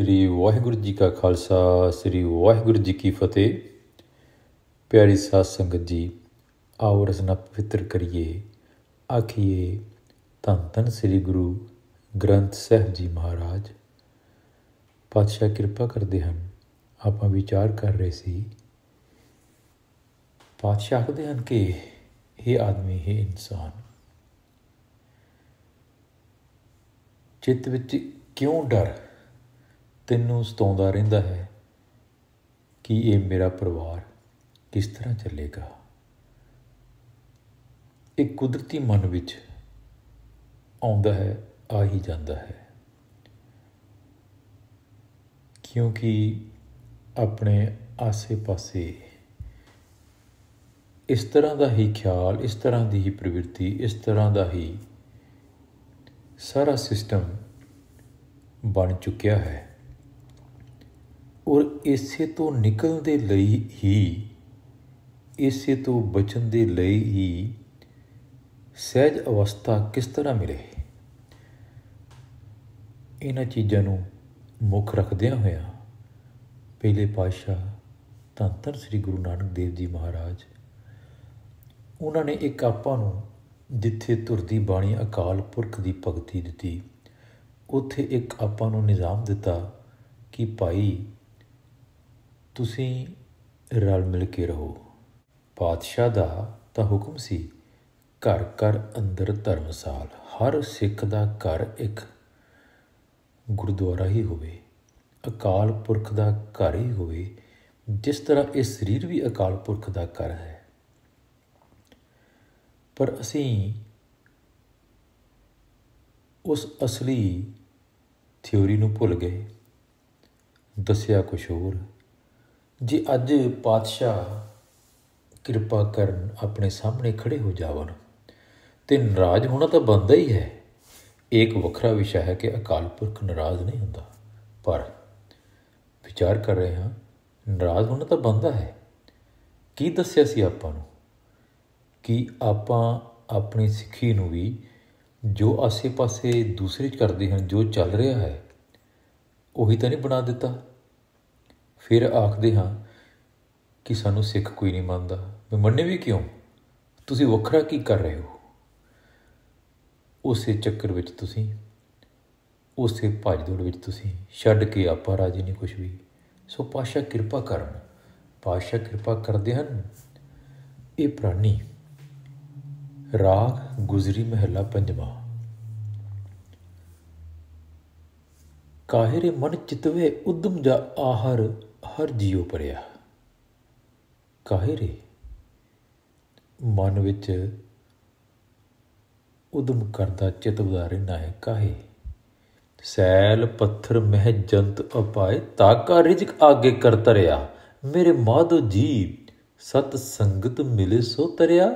ਸ੍ਰੀ ਵਾਹਿਗੁਰੂ ਜੀ ਕਾ ਖਾਲਸਾ ਸ੍ਰੀ ਵਾਹਿਗੁਰੂ ਜੀ ਕੀ ਫਤਿਹ ਪਿਆਰੀ ਸਾਧ ਸੰਗਤ ਜੀ ਆਓ ਰਸਨਾ ਪਵਿੱਤਰ ਕਰੀਏ ਆਖੀਏ ਧੰਨ ਧੰਨ ਸ੍ਰੀ ਗੁਰੂ ਗ੍ਰੰਥ ਸਾਹਿਬ ਜੀ ਮਹਾਰਾਜ ਪਾਤਸ਼ਾਹ ਕਿਰਪਾ ਕਰਦੇ ਹਨ ਆਪਾਂ ਵਿਚਾਰ ਕਰ ਰਹੇ ਸੀ ਪਾਤਸ਼ਾਹ ਕਹਦੇ ਹਨ ਕਿ ਇਹ ਆਦਮੀ ਹੈ ਇਨਸਾਨ ਚਿੱਤ ਵਿੱਚ ਕਿਉਂ ਡਰ ਤੈਨੂੰ ਸਤਾਉਂਦਾ ਰਹਿੰਦਾ ਹੈ ਕਿ ਇਹ ਮੇਰਾ ਪਰਿਵਾਰ ਕਿਸ ਤਰ੍ਹਾਂ ਚੱਲੇਗਾ ਇੱਕ ਕੁਦਰਤੀ ਮਨ ਵਿੱਚ ਆਉਂਦਾ ਹੈ ਆ ਹੀ ਜਾਂਦਾ ਹੈ ਕਿਉਂਕਿ ਆਪਣੇ ਆਸੇ-ਪਾਸੇ ਇਸ ਤਰ੍ਹਾਂ ਦਾ ਹੀ ਖਿਆਲ ਇਸ ਤਰ੍ਹਾਂ ਦੀ ਹੀ ਪ੍ਰਵਿਰਤੀ ਇਸ ਤਰ੍ਹਾਂ ਦਾ ਹੀ ਸਾਰਾ ਸਿਸਟਮ ਬਣ ਚੁੱਕਿਆ ਹੈ ਔਰ ਇਸੇ ਤੋਂ ਨਿਕਲਣ ਦੇ ਲਈ ਹੀ ਇਸੇ ਤੋਂ ਬਚਣ ਦੇ ਲਈ ਹੀ ਸਹਿਜ ਅਵਸਥਾ ਕਿਸ ਤਰ੍ਹਾਂ ਮਿਲੇ ਇਹਨਾਂ ਚੀਜ਼ਾਂ ਨੂੰ ਮੁੱਖ ਰੱਖਦਿਆਂ ਹੋਇਆ ਪਹਿਲੇ ਪਾਤਸ਼ਾਹ ਤੰਤਰ ਸ੍ਰੀ ਗੁਰੂ ਨਾਨਕ ਦੇਵ ਜੀ ਮਹਾਰਾਜ ਉਹਨਾਂ ਨੇ ਇੱਕ ਆਪਾਂ ਨੂੰ ਜਿੱਥੇ ਤੁਰਦੀ ਬਾਣੀ ਅਕਾਲ ਪੁਰਖ ਦੀ ਭਗਤੀ ਦਿੱਤੀ ਉੱਥੇ ਇੱਕ ਆਪਾਂ ਨੂੰ ਨਿਜ਼ਾਮ ਦਿੱਤਾ ਕਿ ਭਾਈ ਤੁਸੀਂ ਰਲ ਮਿਲ ਕੇ ਰਹੋ ਪਾਤਸ਼ਾਹ ਦਾ ਤਾਂ ਹੁਕਮ ਸੀ ਘਰ ਘਰ ਅੰਦਰ ਧਰਮਸਾਲ ਹਰ ਸਿੱਖ ਦਾ ਘਰ ਇੱਕ ਗੁਰਦੁਆਰਾ ਹੀ ਹੋਵੇ ਅਕਾਲ ਪੁਰਖ ਦਾ ਘਰ ਹੀ ਹੋਵੇ ਜਿਸ ਤਰ੍ਹਾਂ ਇਹ ਸਰੀਰ ਵੀ ਅਕਾਲ ਪੁਰਖ ਦਾ ਘਰ ਹੈ ਪਰ ਅਸੀਂ ਉਸ ਅਸਲੀ ਥਿਉਰੀ ਨੂੰ ਭੁੱਲ ਗਏ ਦੱਸਿਆ ਕੁਸ਼ੂਰ ਜੇ ਅੱਜ ਪਾਤਸ਼ਾਹ ਕਿਰਪਾ ਕਰਨ ਆਪਣੇ ਸਾਹਮਣੇ ਖੜੇ ਹੋ ਜਾਵਣ ਤੇ ਨਾਰਾਜ਼ ਹੋਣਾ ਤਾਂ ਬੰਦਾ ਹੀ ਹੈ ਇੱਕ ਵੱਖਰਾ ਵਿਸ਼ਾ ਹੈ ਕਿ ਅਕਾਲ ਪੁਰਖ ਨਾਰਾਜ਼ ਨਹੀਂ ਹੁੰਦਾ ਪਰ ਵਿਚਾਰ ਕਰ ਰਹੇ ਹਾਂ ਨਾਰਾਜ਼ ਹੋਣਾ ਤਾਂ ਬੰਦਾ ਹੈ ਕੀ ਦੱਸਿਆ ਸੀ ਆਪਾਂ ਨੂੰ ਕਿ ਆਪਾਂ ਆਪਣੀ ਸਿੱਖੀ ਨੂੰ ਵੀ ਜੋ ਆਸੇ-ਪਾਸੇ ਦੂਸਰੇ ਕਰਦੇ ਹਨ ਜੋ ਚੱਲ ਰਿਹਾ ਹੈ ਉਹੀ ਤਾਂ ਨਹੀਂ ਬਣਾ ਦਿੱਤਾ ਫਿਰ ਆਖਦੇ ਹਾਂ ਕਿ ਸਾਨੂੰ ਸਿੱਖ ਕੋਈ ਨਹੀਂ ਮੰਨਦਾ ਮੈਂ ਮੰਨੇ ਵੀ ਕਿਉਂ ਤੁਸੀਂ ਵੱਖਰਾ ਕੀ ਕਰ ਰਹੇ ਹੋ ਉਸੇ ਚੱਕਰ ਵਿੱਚ ਤੁਸੀਂ ਉਸੇ ਦੌੜ ਵਿੱਚ ਤੁਸੀਂ ਛੱਡ ਕੇ ਆਪਾ ਰਾਜੀ ਨਹੀਂ ਕੁਝ ਵੀ ਸੋ ਪਾਸ਼ਾ ਕਿਰਪਾ ਕਰਨ ਪਾਸ਼ਾ ਕਿਰਪਾ ਕਰਦੇ ਹਨ ਇਹ ਪ੍ਰਾਣੀ ਰਾਗ ਗੁਜਰੀ ਮਹਿਲਾ ਪੰਜਵਾ ਕਾਹਿਰੇ ਮਨ ਚਿਤਵੇ ਉਦਮ ਜਾ ਆਹਰ ਹਰ ਜੀਉ ਪਰਿਆ ਕਾਹੇ ਰੇ ਮਨ ਵਿੱਚ ਉਦਮ ਕਰਦਾ ਚਿਤ ਉਦਾਰੇ ਨਾ ਹੈ ਕਾਹੇ ਸੈਲ ਪੱਥਰ ਮਹਿ ਜੰਤ ਤਾ ਤਾਕਾ ਰਿਜਕ ਆਗੇ ਕਰ ਤਰਿਆ ਮੇਰੇ ਮਾਧੋ ਜੀ ਸਤ ਸੰਗਤ ਮਿਲੇ ਸੋ ਤਰਿਆ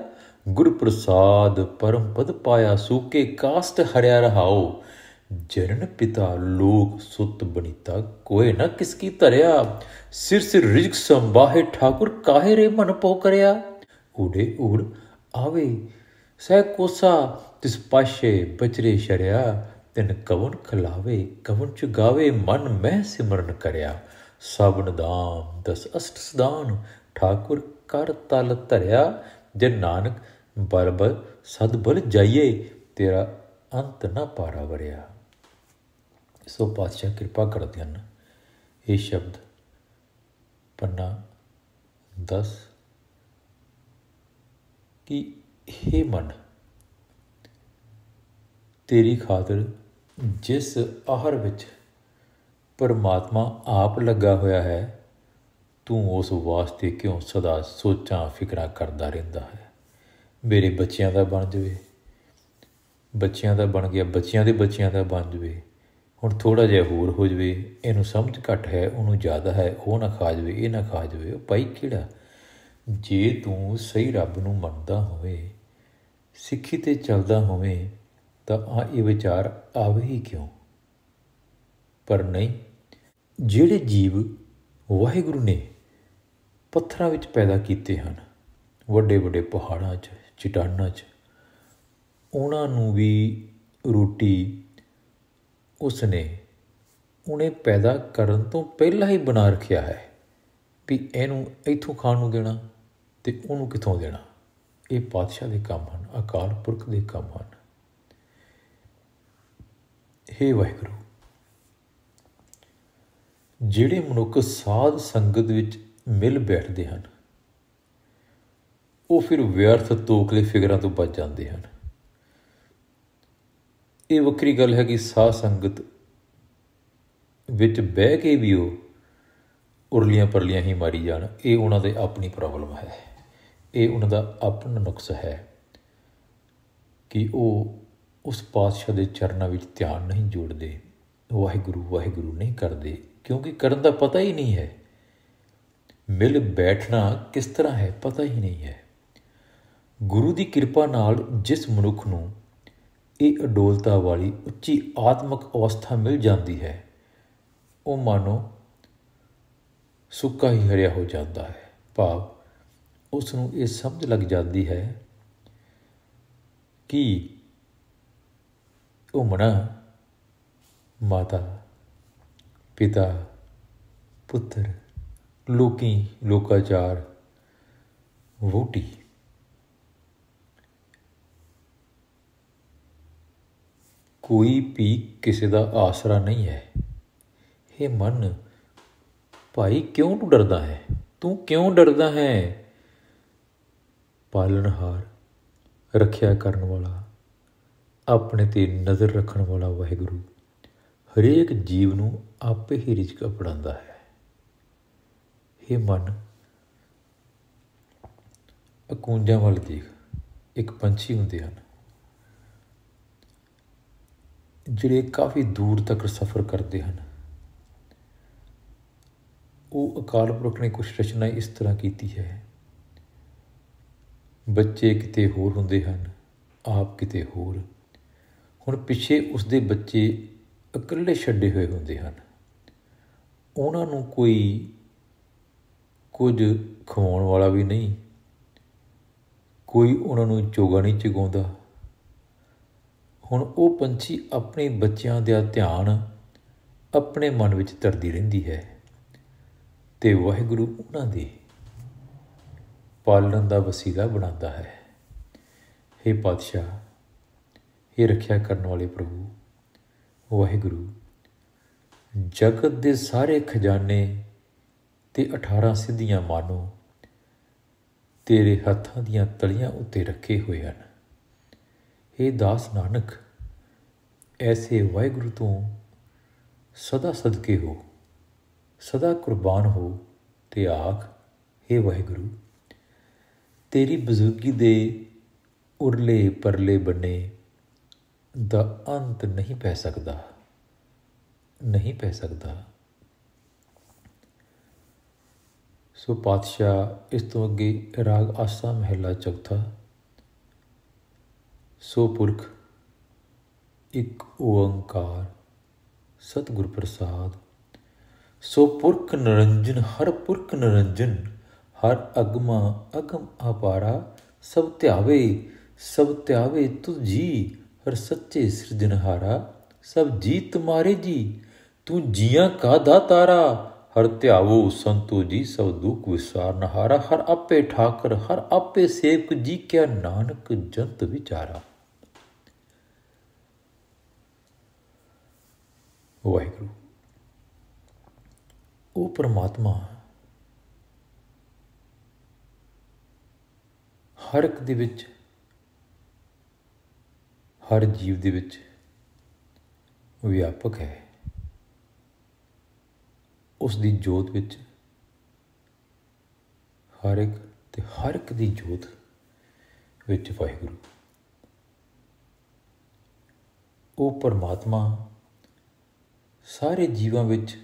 ਗੁਰ ਪ੍ਰਸਾਦ ਪਰਮ ਪਦ ਪਾਇਆ ਸੂਕੇ ਕਾਸਟ ਹਰਿਆ ਰਹਾਓ ਜਰਨ ਪਿਤਾ ਲੋਕ ਸੁਤ ਬਣੀਤਾ ਕੋਏ ਨਾ ਕਿਸ ਕੀ ਧਰਿਆ ਸਿਰ ਸਿਰ ਰਿਜਕ ਸੰਭਾਹੇ ਠਾਕੁਰ ਕਾਹੇ ਰੇ ਮਨ ਪੋ ਕਰਿਆ ਊੜੇ ਊੜ ਆਵੇ ਸਹਿ ਕੋਸਾ ਤਿਸ ਪਾਸ਼ੇ ਬਚਰੇ ਸ਼ਰਿਆ ਤਿਨ ਕਵਨ ਖਲਾਵੇ ਕਵਨ ਗਾਵੇ ਮਨ ਮਹਿ ਸਿਮਰਨ ਕਰਿਆ ਸਭਨ ਦਾਮ ਦਸ ਅਸ਼ਟ ਸਦਾਨ ਠਾਕੁਰ ਕਰ ਤਲ ਧਰਿਆ ਜੇ ਨਾਨਕ ਬਰਬਰ ਸਦਬਲ ਜਾਈਏ ਤੇਰਾ ਅੰਤ ਨਾ ਪਾਰਾ ਵਰਿਆ ਸੋ ਪਾਤਸ਼ਾਹ ਕਿਰਪਾ ਕਰਦੇ ਹਨ ਇਹ ਸ਼ਬਦ ਪੰਨਾ 10 ਕਿ हे ਮਨ ਤੇਰੀ ਖਾਤਰ ਜਿਸ ਆਹਰ ਵਿੱਚ ਪਰਮਾਤਮਾ ਆਪ ਲੱਗਾ ਹੋਇਆ ਹੈ ਤੂੰ ਉਸ ਵਾਸਤੇ ਕਿਉਂ ਸਦਾ ਸੋਚਾਂ ਫਿਕਰਾਂ ਕਰਦਾ ਰਹਿੰਦਾ ਹੈ ਮੇਰੇ ਬੱਚਿਆਂ ਦਾ ਬਣ ਜਵੇ ਬੱਚਿਆਂ ਦਾ ਬਣ ਗਿਆ ਬੱਚਿਆਂ ਦੇ ਬੱਚਿਆਂ ਦਾ ਬਣ ਜਵੇ ਹੁਣ ਥੋੜਾ ਜਿਹਾ ਹੋਰ ਹੋ ਜਵੇ ਇਹਨੂੰ ਸਮਝ ਘੱਟ ਹੈ ਉਹਨੂੰ ਜ਼ਿਆਦਾ ਹੈ ਉਹ ਨਾ ਖਾ ਜਵੇ ਇਹ ਨਾ ਖਾ ਜਵੇ ਉਹ ਕਿਹੜਾ ਜੇ ਤੂੰ ਸਹੀ ਰੱਬ ਨੂੰ ਮੰਨਦਾ ਹੋਵੇ ਸਿੱਖੀ ਤੇ ਚੱਲਦਾ ਹੋਵੇ ਤਾਂ ਆ ਇਹ ਵਿਚਾਰ ਆਵੇ ਹੀ ਕਿਉਂ ਪਰ ਨਹੀਂ ਜਿਹੜੇ ਜੀਵ ਵਾਹਿਗੁਰੂ ਨੇ ਪੱਥਰਾਂ ਵਿੱਚ ਪੈਦਾ ਕੀਤੇ ਹਨ ਵੱਡੇ ਵੱਡੇ ਪਹਾੜਾਂ 'ਚ ਚਟਾਨਾਂ 'ਚ ਉਹਨਾਂ ਨੂੰ ਵੀ ਰੋਟੀ ਉਸ ਨੇ ਉਹਨੇ ਪੈਦਾ ਕਰਨ ਤੋਂ ਪਹਿਲਾਂ ਹੀ ਬਣਾ ਰੱਖਿਆ ਹੈ ਵੀ ਇਹਨੂੰ ਇੱਥੋਂ ਖਾਣ ਨੂੰ ਦੇਣਾ ਤੇ ਉਹਨੂੰ ਕਿੱਥੋਂ ਦੇਣਾ ਇਹ ਪਾਤਸ਼ਾਹ ਦੇ ਕੰਮ ਹਨ ਅਕਾਲ ਪੁਰਖ ਦੇ ਕੰਮ ਹਨ हे ਵਾਹਿਗੁਰੂ ਜਿਹੜੇ ਮਨੁੱਖ ਸਾਧ ਸੰਗਤ ਵਿੱਚ ਮਿਲ ਬੈਠਦੇ ਹਨ ਉਹ ਫਿਰ ਵਿਅਰਥ ਤੋਕਲੇ ਫਿਗਰਾਂ ਤੋਂ ਬਚ ਜਾਂਦੇ ਹਨ ਇਹ ਵੱਖਰੀ ਗੱਲ ਹੈ ਕਿ ਸਾਧ ਸੰਗਤ ਵਿੱਚ ਬਹਿ ਕੇ ਵੀ ਉਹ ਉਰਲੀਆਂ ਪਰਲੀਆਂ ਹੀ ਮਾਰੀ ਜਾਣ ਇਹ ਉਹਨਾਂ ਦੇ ਆਪਣੀ ਪ੍ਰੋਬਲਮ ਹੈ ਇਹ ਉਹਨਾਂ ਦਾ ਆਪਣਾ ਨੁਕਸ ਹੈ ਕਿ ਉਹ ਉਸ ਪਾਤਸ਼ਾਹ ਦੇ ਚਰਨਾਂ ਵਿੱਚ ਧਿਆਨ ਨਹੀਂ ਜੋੜਦੇ ਵਾਹਿਗੁਰੂ ਵਾਹਿਗੁਰੂ ਨਹੀਂ ਕਰਦੇ ਕਿਉਂਕਿ ਕਰਨ ਦਾ ਪਤਾ ਹੀ ਨਹੀਂ ਹੈ ਮਿਲ ਬੈਠਣਾ ਕਿਸ ਤਰ੍ਹਾਂ ਹੈ ਪਤਾ ਹੀ ਨਹੀਂ ਹੈ ਗੁਰੂ ਦੀ ਕਿਰਪਾ ਨਾਲ ਜਿਸ ਮਨੁੱਖ ਨੂੰ ਇਹ ਅਡੋਲਤਾ ਵਾਲੀ ਉੱਚੀ ਆਤਮਿਕ ਅਵਸਥਾ ਮਿਲ ਜਾਂਦੀ ਹੈ ਉਹ ਮਾਨੋ ਸੁੱਕਾ ਹੀ ਹਰਿਆ ਹੋ ਜਾਂਦਾ ਹੈ ਭਾਵ ਉਸ ਨੂੰ ਇਹ ਸਮਝ ਲੱਗ ਜਾਂਦੀ ਹੈ ਕਿ ਉਹ ਮਾਤਾ ਪਿਤਾ ਪੁੱਤਰ ਲੋਕੀ ਲੋਕਾਚਾਰ ਵੋਟੀ ਕੋਈ ਵੀ ਕਿਸੇ ਦਾ ਆਸਰਾ ਨਹੀਂ ਹੈ हे ਮਨ ਭਾਈ ਕਿਉਂ ਤੂੰ ਡਰਦਾ ਹੈ ਤੂੰ ਕਿਉਂ ਡਰਦਾ ਹੈ ਪਾਲਣਹਾਰ ਰੱਖਿਆ ਕਰਨ ਵਾਲਾ ਆਪਣੇ ਤੇ ਨਜ਼ਰ ਰੱਖਣ ਵਾਲਾ ਵਾਹਿਗੁਰੂ ਹਰੇਕ ਜੀਵ ਨੂੰ ਆਪੇ ਹੀ ਰਿਜਕ ਪੜਾਉਂਦਾ ਹੈ हे ਮਨ ਅਕੂੰਜਾਂ ਵੱਲ ਦੇਖ ਇੱਕ ਪੰਛੀ ਹੁੰਦੇ ਹਨ ਜਿਹੜੇ ਕਾਫੀ ਦੂਰ ਤੱਕ ਸਫ਼ਰ ਕਰਦੇ ਹਨ ਉਹ ਅਕਾਲ ਪੁਰਖ ਨੇ ਕੁਝ ਰਚਨਾ ਇਸ ਤਰ੍ਹਾਂ ਕੀਤੀ ਹੈ ਬੱਚੇ ਕਿਤੇ ਹੋਰ ਹੁੰਦੇ ਹਨ ਆਪ ਕਿਤੇ ਹੋਰ ਹੁਣ ਪਿੱਛੇ ਉਸ ਦੇ ਬੱਚੇ ਇਕੱਲੇ ਛੱਡੇ ਹੋਏ ਹੁੰਦੇ ਹਨ ਉਹਨਾਂ ਨੂੰ ਕੋਈ ਕੁਝ ਖਵਾਉਣ ਵਾਲਾ ਵੀ ਨਹੀਂ ਕੋਈ ਉਹਨਾਂ ਨੂੰ ਚੋਗਾ ਨਹੀਂ ਚਗਾਉਂਦਾ ਹੁਣ ਉਹ ਪੰਛੀ ਆਪਣੇ ਬੱਚਿਆਂ ਦਾ ਧਿਆਨ ਆਪਣੇ ਮਨ ਵਿੱਚ ਧਰਦੀ ਰਹਿੰਦੀ ਹੈ ਤੇ ਵਾਹਿਗੁਰੂ ਉਹਨਾਂ ਦੇ ਪਾਲਣ ਦਾ ਵਸੀਲਾ ਬਣਾਉਂਦਾ ਹੈ हे ਪਾਤਸ਼ਾਹ हे ਰੱਖਿਆ ਕਰਨ ਵਾਲੇ ਪ੍ਰਭੂ ਵਾਹਿਗੁਰੂ ਜਗਤ ਦੇ ਸਾਰੇ ਖਜ਼ਾਨੇ ਤੇ 18 ਸਿੱਧੀਆਂ ਮਾਨੋ ਤੇਰੇ ਹੱਥਾਂ ਦੀਆਂ ਤਲੀਆਂ ਉੱਤੇ ਰੱਖੇ ਹੋਏ ਹਨ हे ਦਾਸ ਨਾਨਕ ਐਸੇ ਵਾਹਿਗੁਰੂ ਤੋਂ ਸਦਾ ਸਦਕੇ ਹੋ ਸਦਾ ਕੁਰਬਾਨ ਹੋ ਤੇ ਆਖ हे ਵਾਹਿਗੁਰੂ ਤੇਰੀ ਬਜ਼ੁਰਗੀ ਦੇ ਉਰਲੇ ਪਰਲੇ ਬੰਨੇ ਦਾ ਅੰਤ ਨਹੀਂ ਪੈ ਸਕਦਾ ਨਹੀਂ ਪੈ ਸਕਦਾ ਸੋ ਪਾਤਸ਼ਾਹ ਇਸ ਤੋਂ ਅੱਗੇ ਰਾਗ ਆਸਾ ਮਹਿਲਾ ਚੌਥਾ ਸੋ ਪੁਰਖ ਇੱਕ ਓੰਕਾਰ ਸਤਿਗੁਰ ਪ੍ਰਸਾਦ ਸੋ ਪੁਰਖ ਨਰੰਜਨ ਹਰ ਪੁਰਖ ਨਰੰਜਨ ਹਰ ਅਗਮਾ ਅਗਮ ਅਪਾਰਾ ਸਭ ਧਿਆਵੇ ਸਭ ਧਿਆਵੇ ਤੂੰ ਜੀ ਹਰ ਸੱਚੇ ਸਿਰਜਨਹਾਰਾ ਸਭ ਜੀ ਤੁਮਾਰੇ ਜੀ ਤੂੰ ਜੀਆਂ ਕਾ ਦਾਤਾਰਾ ਹਰ ਧਿਆਵੋ ਸੰਤੋ ਜੀ ਸਭ ਦੁਖ ਵਿਸਾਰਨਹਾਰਾ ਹਰ ਆਪੇ ਠਾਕਰ ਹਰ ਆਪੇ ਸੇਵਕ ਜੀ ਕਿਆ ਨਾਨਕ ਜੰਤ ਵਿਚਾਰਾ ਵਾਹਿਗੁਰੂ ਉਹ ਪਰਮਾਤਮਾ ਹਰ ਇੱਕ ਦੇ ਵਿੱਚ ਹਰ ਜੀਵ ਦੇ ਵਿੱਚ ਵਿਆਪਕ ਹੈ ਉਸ ਦੀ ਜੋਤ ਵਿੱਚ ਹਰ ਇੱਕ ਤੇ ਹਰ ਇੱਕ ਦੀ ਜੋਤ ਵਿੱਚ ਵਾਹਿਗੁਰੂ ਉਹ ਪਰਮਾਤਮਾ ਸਾਰੇ ਜੀਵਾਂ ਵਿੱਚ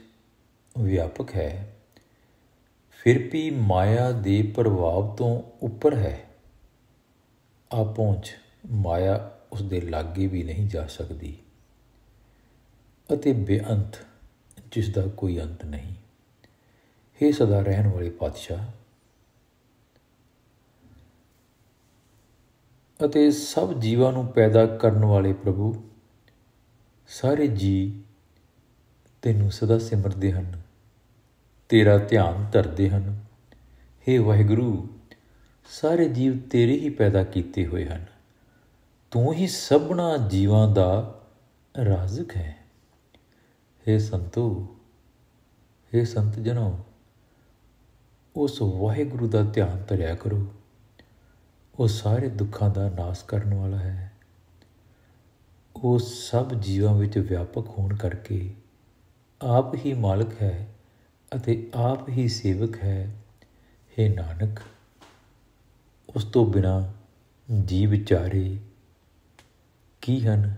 ਵਿਆਪਕ ਹੈ ਫਿਰ ਵੀ ਮਾਇਆ ਦੇ ਪ੍ਰਭਾਵ ਤੋਂ ਉੱਪਰ ਹੈ ਆ ਪਹੁੰਚ ਮਾਇਆ ਉਸ ਦੇ ਲਾਗੇ ਵੀ ਨਹੀਂ ਜਾ ਸਕਦੀ ਅਤੇ ਬੇਅੰਤ ਜਿਸ ਦਾ ਕੋਈ ਅੰਤ ਨਹੀਂ हे ਸਦਾ ਰਹਿਣ ਵਾਲੇ ਪਾਤਸ਼ਾਹ ਅਤੇ ਸਭ ਜੀਵਾਂ ਨੂੰ ਪੈਦਾ ਕਰਨ ਵਾਲੇ ਪ੍ਰਭੂ ਸਾਰੇ ਜੀ ਤੈਨੂੰ ਸਦਾ ਸਿਮਰਦੇ ਹਨ ਤੇਰਾ ਧਿਆਨ ਧਰਦੇ ਹਨ हे ਵਾਹਿਗੁਰੂ ਸਾਰੇ ਜੀਵ ਤੇਰੇ ਹੀ ਪੈਦਾ ਕੀਤੇ ਹੋਏ ਹਨ ਤੂੰ ਹੀ ਸਭਨਾ ਜੀਵਾਂ ਦਾ ਰਾਜ਼ਕ ਹੈ हे ਸੰਤੋ हे ਸੰਤ ਜਨੋ ਉਸ ਵਾਹਿਗੁਰੂ ਦਾ ਧਿਆਨ ਧਰਿਆ ਕਰੋ ਉਹ ਸਾਰੇ ਦੁੱਖਾਂ ਦਾ ਨਾਸ ਕਰਨ ਵਾਲਾ ਹੈ ਉਹ ਸਭ ਜੀਵਾਂ ਵਿੱਚ ਵਿਆਪਕ ਹੋਣ ਕਰਕੇ ਆਪ ਹੀ ਮਾਲਕ ਹੈ ਅਤੇ ਆਪ ਹੀ ਸੇਵਕ ਹੈ हे ਨਾਨਕ ਉਸ ਤੋਂ ਬਿਨਾ ਜੀ ਵਿਚਾਰੇ ਕੀ ਹਨ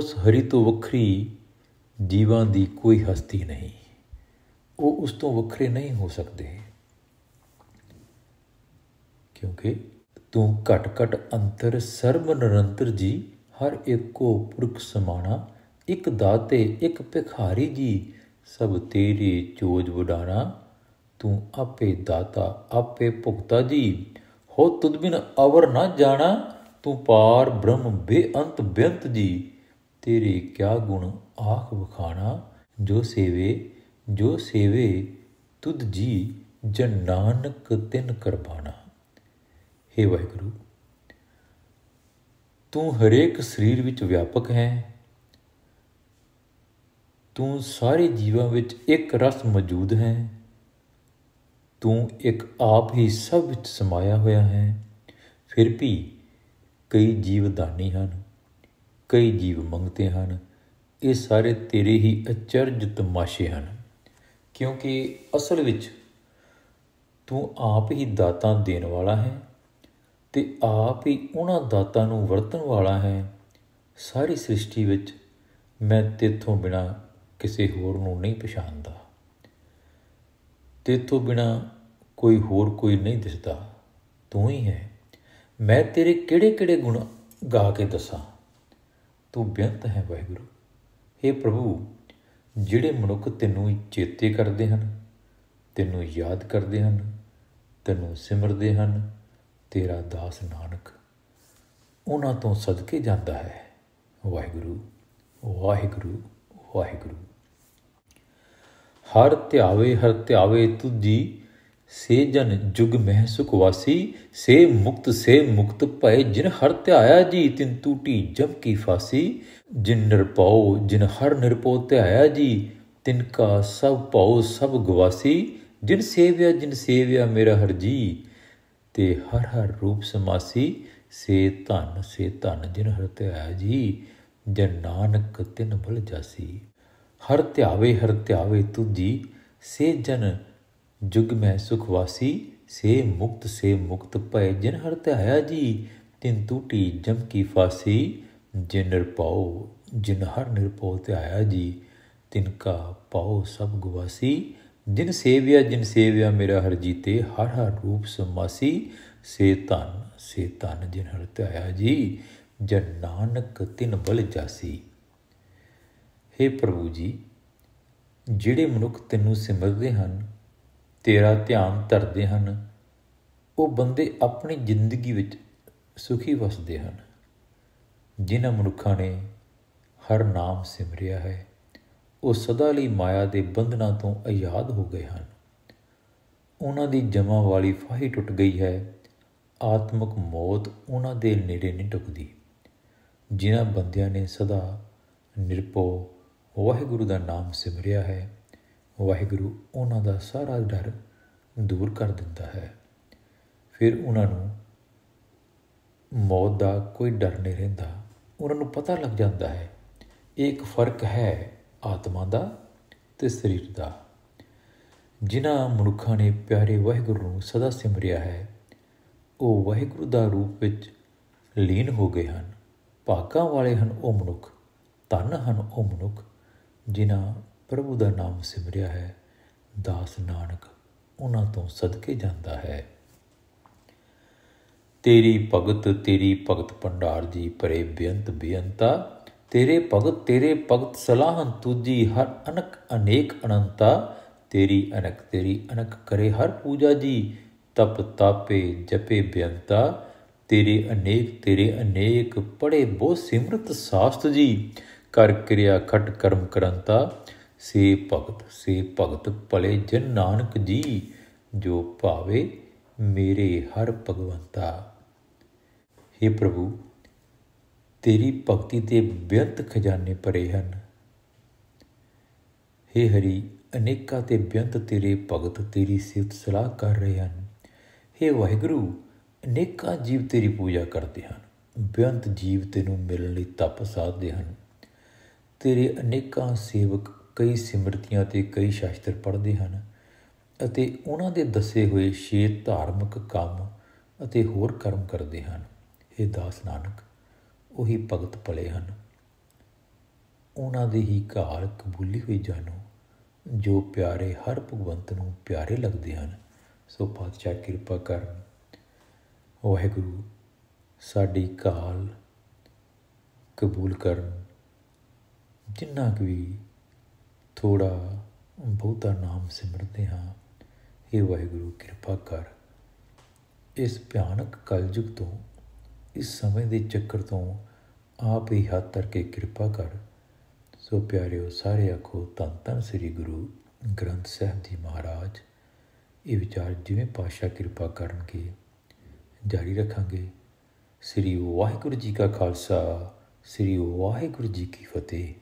ਉਸ ਹਰੀ ਤੋਂ ਵੱਖਰੀ ਜੀਵਾਂ ਦੀ ਕੋਈ ਹਸਤੀ ਨਹੀਂ ਉਹ ਉਸ ਤੋਂ ਵੱਖਰੇ ਨਹੀਂ ਹੋ ਸਕਦੇ ਕਿਉਂਕਿ ਤੂੰ ਘਟ ਘਟ ਅੰਤਰ ਸਰਬ ਨਿਰੰਤਰ ਜੀ ਹਰ ਇੱਕੋ ਪੁਰਖ ਸਮਾਣਾ ਇੱਕ ਦਾਤੇ ਇੱਕ ਭਿਖਾਰੀ ਜੀ ਸਭ ਤੇਰੀ ਚੋਜ ਬੁਡਾਰਾ ਤੂੰ ਆਪੇ ਦਾਤਾ ਆਪੇ ਭੁਗਤਾ ਜੀ ਹੋ ਤੁਦ ਬਿਨ ਅਵਰ ਨਾ ਜਾਣਾ ਤੂੰ ਪਾਰ ਬ੍ਰਹਮ ਬੇਅੰਤ ਬੇਅੰਤ ਜੀ ਤੇਰੇ ਕਿਆ ਗੁਣ ਆਖ ਵਖਾਣਾ ਜੋ ਸੇਵੇ ਜੋ ਸੇਵੇ ਤੁਧ ਜੀ ਜਨ ਨਾਨਕ ਤਿਨ ਕਰਬਾਣਾ हे ਵਾਹਿਗੁਰੂ ਤੂੰ ਹਰੇਕ ਸਰੀਰ ਵਿੱਚ ਵਿਆਪਕ ਹੈ ਤੂੰ ਸਾਰੇ ਜੀਵਾਂ ਵਿੱਚ ਇੱਕ ਰਸ ਮੌਜੂਦ ਹੈ ਤੂੰ ਇੱਕ ਆਪ ਹੀ ਸਭ ਵਿੱਚ ਸਮਾਇਆ ਹੋਇਆ ਹੈ ਫਿਰ ਵੀ ਕਈ ਜੀਵ ਦਾਨੀ ਹਨ ਕਈ ਜੀਵ ਮੰਗਤੇ ਹਨ ਇਹ ਸਾਰੇ ਤੇਰੇ ਹੀ ਅਚਰਜ ਤਮਾਸ਼ੇ ਹਨ ਕਿਉਂਕਿ ਅਸਲ ਵਿੱਚ ਤੂੰ ਆਪ ਹੀ ਦਾਤਾ ਦੇਣ ਵਾਲਾ ਹੈ ਤੇ ਆਪ ਹੀ ਉਹਨਾਂ ਦਾਤਾ ਨੂੰ ਵਰਤਣ ਵਾਲਾ ਹੈ ਸਾਰੀ ਸ੍ਰਿਸ਼ਟੀ ਵਿੱਚ ਮੈਂ ਤੇਥੋਂ ਬਿਨਾ ਕਿਸੇ ਹੋਰ ਨੂੰ ਨਹੀਂ ਪਛਾਣਦਾ ਤੇਤੋਂ ਬਿਨਾ ਕੋਈ ਹੋਰ ਕੋਈ ਨਹੀਂ ਦਿਸਦਾ ਤੂੰ ਹੀ ਹੈ ਮੈਂ ਤੇਰੇ ਕਿਹੜੇ-ਕਿਹੜੇ ਗੁਣ ਗਾ ਕੇ ਦੱਸਾਂ ਤੂੰ ਬੇਅੰਤ ਹੈ ਵਾਹਿਗੁਰੂ اے ਪ੍ਰਭੂ ਜਿਹੜੇ ਮਨੁੱਖ ਤੈਨੂੰ ਚੇਤੇ ਕਰਦੇ ਹਨ ਤੈਨੂੰ ਯਾਦ ਕਰਦੇ ਹਨ ਤੈਨੂੰ ਸਿਮਰਦੇ ਹਨ ਤੇਰਾ ਦਾਸ ਨਾਨਕ ਉਹਨਾਂ ਤੋਂ ਸਦਕੇ ਜਾਂਦਾ ਹੈ ਵਾਹਿਗੁਰੂ ਵਾਹਿਗੁਰੂ ਵਾਹਿਗੁਰੂ ਹਰ ਧਿਆਵੇ ਹਰ ਧਿਆਵੇ ਤੁਜੀ ਸੇ ਜਨ ਜੁਗ ਮਹਿ ਸੁਖਵਾਸੀ ਸੇ ਮੁਕਤ ਸੇ ਮੁਕਤ ਭਏ ਜਿਨ ਹਰ ਧਿਆਇਆ ਜੀ ਤਿਨ ਟੂਟੀ ਜਮ ਕੀ ਫਾਸੀ ਜਿਨ ਨਿਰਪਉ ਜਿਨ ਹਰ ਨਿਰਪਉ ਧਿਆਇਆ ਜੀ ਤਿਨ ਕਾ ਸਭ ਭਉ ਸਭ ਗਵਾਸੀ ਜਿਨ ਸੇਵਿਆ ਜਿਨ ਸੇਵਿਆ ਮੇਰਾ ਹਰ ਜੀ ਤੇ ਹਰ ਹਰ ਰੂਪ ਸਮਾਸੀ ਸੇ ਧਨ ਸੇ ਧਨ ਜਿਨ ਹਰ ਧਿਆਇਆ ਜੀ ਜਨ ਨਾਨਕ ਤਿਨ ਭਲ ਜਾਸੀ ਹਰ ਧਿਆਵੇ ਹਰ ਧਿਆਵੇ ਤੁਜੀ ਸੇ ਜਨ ਜੁਗ ਮੈਂ ਸੁਖਵਾਸੀ ਸੇ ਮੁਕਤ ਸੇ ਮੁਕਤ ਭੈ ਜਿਨ ਹਰ ਧਿਆਇਆ ਜੀ ਤਿਨ ਟੂਟੀ ਜਮ ਕੀ ਫਾਸੀ ਜਿਨ ਨਿਰਪਉ ਜਿਨ ਹਰ ਨਿਰਪਉ ਧਿਆਇਆ ਜੀ ਤਿਨ ਕਾ ਪਾਉ ਸਭ ਗਵਾਸੀ ਜਿਨ ਸੇਵਿਆ ਜਿਨ ਸੇਵਿਆ ਮੇਰਾ ਹਰ ਜੀਤੇ ਹਰ ਹਰ ਰੂਪ ਸਮਾਸੀ ਸੇ ਤਨ ਸੇ ਤਨ ਜਿਨ ਹਰ ਧਿਆਇਆ ਜੀ ਜਨ ਨਾਨਕ ਤਿਨ ਬਲ ਜਾਸੀ हे प्रभु जी ਜਿਹੜੇ ਮਨੁੱਖ ਤੈਨੂੰ ਸਿਮਰਦੇ ਹਨ ਤੇਰਾ ਧਿਆਨ ਧਰਦੇ ਹਨ ਉਹ ਬੰਦੇ ਆਪਣੀ ਜ਼ਿੰਦਗੀ ਵਿੱਚ ਸੁਖੀ ਵਸਦੇ ਹਨ ਜਿਨ੍ਹਾਂ ਮਨੁੱਖਾਂ ਨੇ ਹਰ ਨਾਮ ਸਿਮਰਿਆ ਹੈ ਉਹ ਸਦਾ ਲਈ ਮਾਇਆ ਦੇ ਬੰਧਨਾਂ ਤੋਂ ਆਜ਼ਾਦ ਹੋ ਗਏ ਹਨ ਉਹਨਾਂ ਦੀ ਜਮਾ ਵਾਲੀ ਫਾਹੀ ਟੁੱਟ ਗਈ ਹੈ ਆਤਮਿਕ ਮੌਤ ਉਹਨਾਂ ਦੇ ਨੇੜੇ ਨਹੀਂ ਟੁਕਦੀ ਜਿਨ੍ਹਾਂ ਬੰਦਿਆਂ ਨੇ ਸਦਾ ਨਿਰਪੋ ਵਾਹਿਗੁਰੂ ਦਾ ਨਾਮ ਸਿਮਰਿਆ ਹੈ ਵਾਹਿਗੁਰੂ ਉਹਨਾਂ ਦਾ ਸਾਰਾ ਡਰ ਦੂਰ ਕਰ ਦਿੰਦਾ ਹੈ ਫਿਰ ਉਹਨਾਂ ਨੂੰ ਮੌਤ ਦਾ ਕੋਈ ਡਰ ਨਹੀਂ ਰਹਿੰਦਾ ਉਹਨਾਂ ਨੂੰ ਪਤਾ ਲੱਗ ਜਾਂਦਾ ਹੈ ਇਹ ਇੱਕ ਫਰਕ ਹੈ ਆਤਮਾ ਦਾ ਤੇ ਸਰੀਰ ਦਾ ਜਿਨ੍ਹਾਂ ਮਨੁੱਖਾਂ ਨੇ ਪਿਆਰੇ ਵਾਹਿਗੁਰੂ ਨੂੰ ਸਦਾ ਸਿਮਰਿਆ ਹੈ ਉਹ ਵਾਹਿਗੁਰੂ ਦਾ ਰੂਪ ਵਿੱਚ ਲੀਨ ਹੋ ਗਏ ਹਨ ਭਾਗਾਂ ਵਾਲੇ ਹਨ ਉਹ ਮਨੁੱਖ ਤਨ ਹਨ ਉਹ ਮਨੁੱਖ ਜਿਨ੍ਹਾਂ ਪ੍ਰਭੂ ਦਾ ਨਾਮ ਸਿਮਰਿਆ ਹੈ ਦਾਸ ਨਾਨਕ ਉਹਨਾਂ ਤੋਂ ਸਦਕੇ ਜਾਂਦਾ ਹੈ ਤੇਰੀ ਭਗਤ ਤੇਰੀ ਭਗਤ ਪੰਡਾਰ ਜੀ ਪਰੇ ਬੇਅੰਤ ਬੇਅੰਤਾ ਤੇਰੇ ਭਗਤ ਤੇਰੇ ਭਗਤ ਸਲਾਹਨ ਤੁਜੀ ਹਰ ਅਨਕ ਅਨੇਕ ਅਨੰਤਾ ਤੇਰੀ ਅਨਕ ਤੇਰੀ ਅਨਕ ਕਰੇ ਹਰ ਪੂਜਾ ਜੀ ਤਪ ਤਾਪੇ ਜਪੇ ਬੇਅੰਤਾ ਤੇਰੇ ਅਨੇਕ ਤੇਰੇ ਅਨੇਕ ਪੜੇ ਬੋ ਸਿਮਰਤ ਸਾਸਤ ਜੀ ਕਰ ਕਿਰਿਆ ਖਟ ਕਰਮ ਕਰੰਤਾ ਸੇ ਭਗਤ ਸੇ ਭਗਤ ਭਲੇ ਜਨ ਨਾਨਕ ਜੀ ਜੋ ਭਾਵੇ ਮੇਰੇ ਹਰ ਭਗਵੰਤਾ हे ਪ੍ਰਭੂ ਤੇਰੀ ਭਗਤੀ ਤੇ ਬੇਅੰਤ ਖਜ਼ਾਨੇ ਭਰੇ ਹਨ हे ਹਰੀ ਅਨੇਕਾਂ ਤੇ ਬੇਅੰਤ ਤੇਰੇ ਭਗਤ ਤੇਰੀ ਸਿਫਤ ਸਲਾਹ ਕਰ ਰਹੇ ਹਨ हे ਵਾਹਿਗੁਰੂ ਅਨੇਕਾਂ ਜੀਵ ਤੇਰੀ ਪੂਜਾ ਕਰਦੇ ਹਨ ਬੇਅੰਤ ਜੀਵ ਤੈਨੂੰ ਮਿਲਣ ਲਈ ਤਪ ਸਾਧਦੇ ਹਨ ਤੇਰੇ ਅਨੇਕਾਂ ਸੇਵਕ ਕਈ ਸਿਮਰਤੀਆਂ ਤੇ ਕਈ ਸ਼ਾਸਤਰ ਪੜ੍ਹਦੇ ਹਨ ਅਤੇ ਉਹਨਾਂ ਦੇ ਦੱਸੇ ਹੋਏ ਛੇ ਧਾਰਮਿਕ ਕੰਮ ਅਤੇ ਹੋਰ ਕਰਮ ਕਰਦੇ ਹਨ ਇਹ ਦਾਸ ਨਾਨਕ ਉਹੀ ਭਗਤ ਭਲੇ ਹਨ ਉਹਨਾਂ ਦੇ ਹੀ ਘਾਲ ਕਬੂਲੀ ਹੋਈ ਜਾਨੋ ਜੋ ਪਿਆਰੇ ਹਰ ਭਗਵੰਤ ਨੂੰ ਪਿਆਰੇ ਲੱਗਦੇ ਹਨ ਸੋ ਪਾਤਸ਼ਾਹ ਕਿਰਪਾ ਕਰ ਵਾਹਿਗੁਰੂ ਸਾਡੀ ਕਾਲ ਕਬੂਲ ਕਰਨ ਜਿੰਨਾ ਕੁ ਵੀ ਥੋੜਾ ਬਹੁਤਾ ਨਾਮ ਸਿਮਰਦੇ ਹਾਂ ਇਹ ਵਾਹਿਗੁਰੂ ਕਿਰਪਾ ਕਰ ਇਸ ਭਿਆਨਕ ਕਲਯੁਗ ਤੋਂ ਇਸ ਸਮੇਂ ਦੇ ਚੱਕਰ ਤੋਂ ਆਪ ਹੀ ਹੱਥ ਧਰ ਕੇ ਕਿਰਪਾ ਕਰ ਸੋ ਪਿਆਰਿਓ ਸਾਰੇ ਆਖੋ ਤਨ ਤਨ ਸ੍ਰੀ ਗੁਰੂ ਗ੍ਰੰਥ ਸਾਹਿਬ ਜੀ ਮਹਾਰਾਜ ਇਹ ਵਿਚਾਰ ਜਿਵੇਂ ਪਾਸ਼ਾ ਕਿਰਪਾ ਕਰਨਗੇ ਜਾਰੀ ਰੱਖਾਂਗੇ ਸ੍ਰੀ ਵਾਹਿਗੁਰੂ ਜੀ ਕਾ ਖਾਲਸਾ ਸ੍ਰੀ ਵਾਹਿਗੁਰੂ ਜੀ ਕੀ ਫਤਿਹ